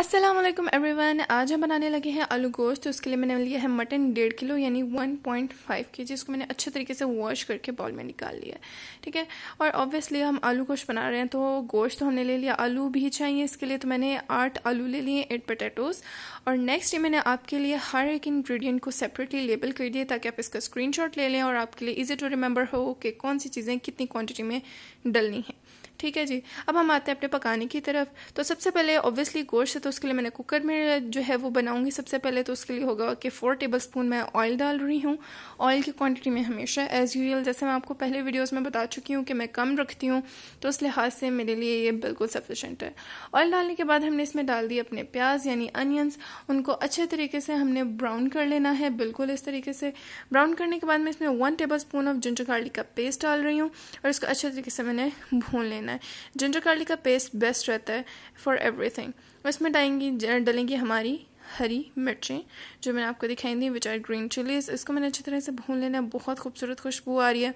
Aslam everyone आज हम बनाने लगे हैं आलू गोश्त तो उसके लिए मैंने लिया है मटन डेढ़ किलो यानी 1.5 पॉइंट के जी इसको मैंने अच्छे तरीके से वॉश करके बॉल में निकाल लिया ठीक है और ऑब्वियसली हम आलू गोश्त बना रहे हैं तो गोश्त तो हमने ले लिया आलू भी चाहिए इसके लिए तो मैंने आठ आलू ले लिए एट पटेटोज़ और नेक्स्ट ये मैंने आपके लिए हर एक इन्ग्रीडियंट को सेपरेटली लेबल कर दिया ताकि आप इसका स्क्रीन ले लें और आपके लिए ईजी टू रिमेंबर हो कि कौन सी चीज़ें कितनी क्वान्टिटी में डलनी है ठीक है जी अब हम आते हैं अपने पकाने की तरफ तो सबसे पहले ऑब्वियसली गोश्त है तो उसके लिए मैंने कुकर में जो है वो बनाऊंगी सबसे पहले तो उसके लिए होगा कि फ़ोर टेबल स्पून मैं ऑयल डाल रही हूँ ऑयल की क्वांटिटी में हमेशा एज़ यूजल जैसे मैं आपको पहले वीडियोज़ में बता चुकी हूँ कि मैं कम रखती हूँ तो उस लिहाज से मेरे लिए ये बिल्कुल सफिशेंट है ऑयल डालने के बाद हमने इसमें डाल दिए अपने प्याज यानी अनियंस उनको अच्छे तरीके से हमने ब्राउन कर लेना है बिल्कुल इस तरीके से ब्राउन करने के बाद मैं इसमें one tablespoon of ginger garlic का पेस्ट डाल रही हूँ और इसको अच्छे तरीके से मैंने भून लेना करना है जिंजर गार्लिक का पेस्ट बेस्ट रहता है फॉर एवरीथिंग इसमें डालेंगी डलेंगी हमारी हरी मिर्चें जो मैंने आपको दिखाई दी विच आर ग्रीन चिलीज़ इसको मैंने अच्छी तरह से भून लेना बहुत खूबसूरत खुशबू आ रही है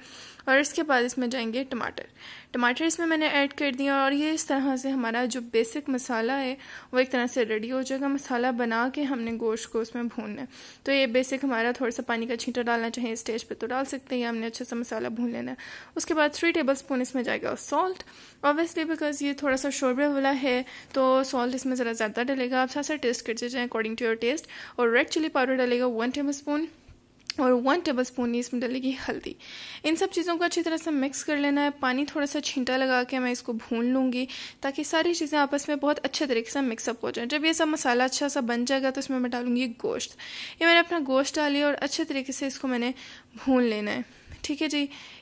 और इसके बाद इसमें जाएंगे टमाटर टमाटर इसमें मैंने ऐड कर दिया और ये इस तरह से हमारा जो बेसिक मसाला है वो एक तरह से रेडी हो जाएगा मसाला बना के हमने गोश्त को उसमें भूनना है तो ये बेसिक हमारा थोड़ा सा पानी का छींटा डालना चाहिए स्टेज पर तो डाल सकते हैं हमने अच्छे से मसाला भून लेना है उसके बाद थ्री टेबल स्पून इसमें जाएगा सॉल्ट ऑब्वियसली बिकॉज ये थोड़ा सा शोरबे वाला है तो सॉल्ट इसमें ज़रा ज़्यादा डलेगा आप साथ टेस्ट करते जाएँ अकॉर्डिंग टू योर टेस्ट और रेड चिली पाउडर डालेगा वन टेबल स्पून और वन टेबल स्पून इसमें डलेगी हल्दी इन सब चीज़ों को अच्छी तरह से मिक्स कर लेना है पानी थोड़ा सा छींटा लगा के मैं इसको भून लूँगी ताकि सारी चीज़ें आपस में बहुत अच्छे तरीके से मिक्सअप हो जाए जब ये सब मसाला अच्छा सा बन जाएगा तो इसमें मैं डालूँगी गोश्त ये मैंने अपना गोश्त डाली और अच्छे तरीके से इसको मैंने भून लेना है ठीक है जी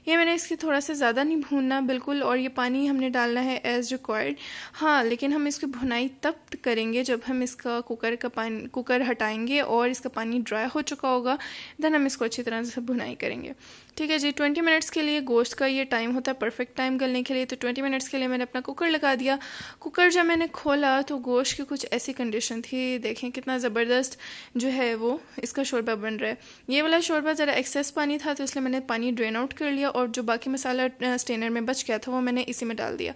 ये मैंने इसके थोड़ा सा ज़्यादा नहीं भूनना बिल्कुल और ये पानी हमने डालना है एज़ रिक्वायर्ड हाँ लेकिन हम इसकी भुनाई तब करेंगे जब हम इसका कुकर का पानी कुकर हटाएंगे और इसका पानी ड्राई हो चुका होगा देन हम इसको अच्छी तरह से भुनाई करेंगे ठीक है जी ट्वेंटी मिनट्स के लिए गोश्त का ये टाइम होता है परफेक्ट टाइम गलने के लिए तो ट्वेंटी मिनट्स के लिए मैंने अपना कुकर लगा दिया कुकर जब मैंने खोला तो गोश्त की कुछ ऐसी कंडीशन थी देखें कितना ज़बरदस्त जो है वो इसका शोरबा बन रहा है ये वाला शोरबा ज़रा एक्सेस पानी था तो इसलिए मैंने पानी ड्रेन आउट कर लिया और जो बाकी मसाला स्टेनर में बच गया था वो मैंने इसी में डाल दिया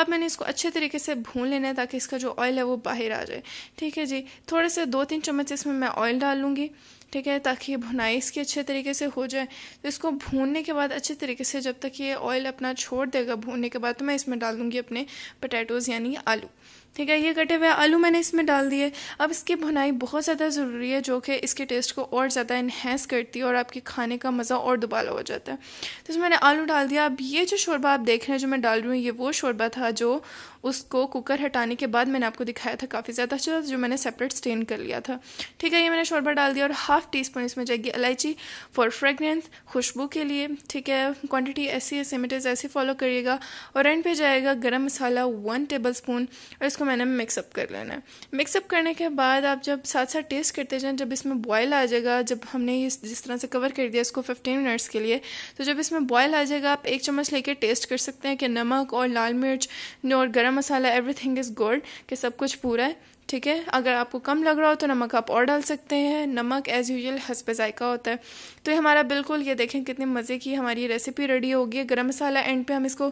अब मैंने इसको अच्छे तरीके से भून लेना है ताकि इसका जो ऑयल है वो बाहर आ जाए ठीक है जी थोड़े से दो तीन चम्मच इसमें मैं ऑयल डालूँगी ठीक है ताकि भुनाई इसकी अच्छे तरीके से हो जाए तो इसको भूनने के बाद अच्छे तरीके से जब तक ये ऑयल अपना छोड़ देगा भूनने के बाद तो मैं इसमें डाल दूँगी अपने पटैटोज़ यानी आलू ठीक है ये कटे हुए आलू मैंने इसमें डाल दिए अब इसकी भुनाई बहुत ज़्यादा ज़रूरी है जो कि इसके टेस्ट को और ज़्यादा इन्हेंस करती है और आपके खाने का मज़ा और दुबाला हो जाता है जाता है तो इसमें मैंने आलू डाल दिया अब ये जो शोरबा आप देख रहे हैं जो मैं डाल रही हूँ ये वो शोरबा था जो उसको कुकर हटाने के बाद मैंने आपको दिखाया था काफ़ी ज़्यादा अच्छा जो मैंने सेपरेट स्टेन कर लिया था ठीक है ये मैंने शोरबा डाल दिया और हाफ़ टी स्पून इसमें जाएगी इलायची फॉर फ्रेगरेंस खुशबू के लिए ठीक है क्वान्टिटी ऐसी है सेम ऐसे फॉलो करिएगा और एंड पे जाएगा गर्म मसाला वन टेबल स्पून और इसको मैंने मिक्सअप कर लेना है मिक्सअप करने के बाद आप जब साथ साथ टेस्ट करते जाएँ जब इसमें बॉयल आ जाएगा जब हमने इस जिस तरह से कवर कर दिया इसको फिफ्टीन मिनट्स के लिए तो जब इसमें बॉयल आ जाएगा आप एक चम्मच लेके टेस्ट कर सकते हैं कि नमक और लाल मिर्च और गरम मसाला एवरीथिंग इज़ गुड कि सब कुछ पूरा है ठीक है अगर आपको कम लग रहा हो तो नमक आप और डाल सकते हैं नमक एज़ यूजल हंसपे जायका होता है तो ये हमारा बिल्कुल ये देखें कितने मज़े की हमारी रेसिपी रेडी होगी गर्म मसाला एंड पे हम इसको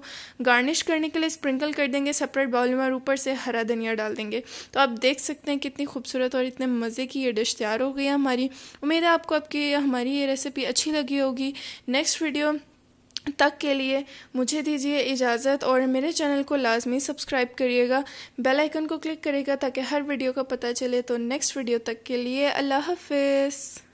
गार्निश करने के लिए स्प्रिंकल कर देंगे सेपरेट बाउल में और ऊपर से हरा धनिया डाल देंगे तो आप देख सकते हैं कितनी खूबसूरत और इतने मज़े की ये डिश तैयार हो गई है हमारी उम्मीद है आपको आपकी हमारी ये रेसिपी अच्छी लगी होगी नेक्स्ट वीडियो तक के लिए मुझे दीजिए इजाज़त और मेरे चैनल को लाजमी सब्सक्राइब करिएगा बेल आइकन को क्लिक करिएगा ताकि हर वीडियो का पता चले तो नेक्स्ट वीडियो तक के लिए अल्लाह हाफिज़